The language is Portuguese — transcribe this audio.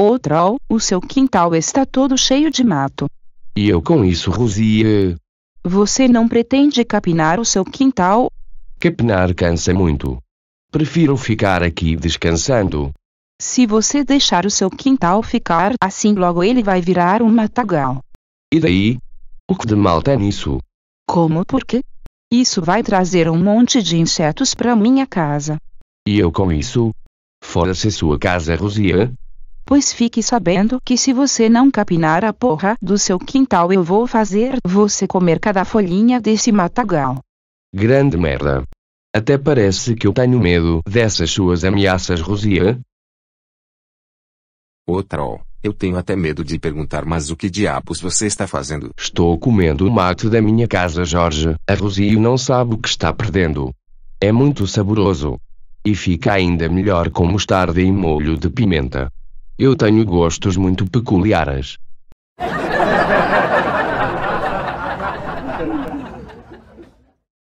Oh o seu quintal está todo cheio de mato. E eu com isso Rosie. Você não pretende capinar o seu quintal? Capinar cansa muito. Prefiro ficar aqui descansando. Se você deixar o seu quintal ficar assim, logo ele vai virar um matagal. E daí? O que de mal tem nisso? Como por quê? Isso vai trazer um monte de insetos para minha casa. E eu com isso? Fora-se sua casa, Rosia. Pois fique sabendo que se você não capinar a porra do seu quintal eu vou fazer você comer cada folhinha desse matagal. Grande merda. Até parece que eu tenho medo dessas suas ameaças, Rosia. Ô oh, troll, eu tenho até medo de perguntar, mas o que diabos você está fazendo? Estou comendo o mato da minha casa, Jorge. A Rosia não sabe o que está perdendo. É muito saboroso. E fica ainda melhor com mostarda e molho de pimenta. Eu tenho gostos muito peculiares.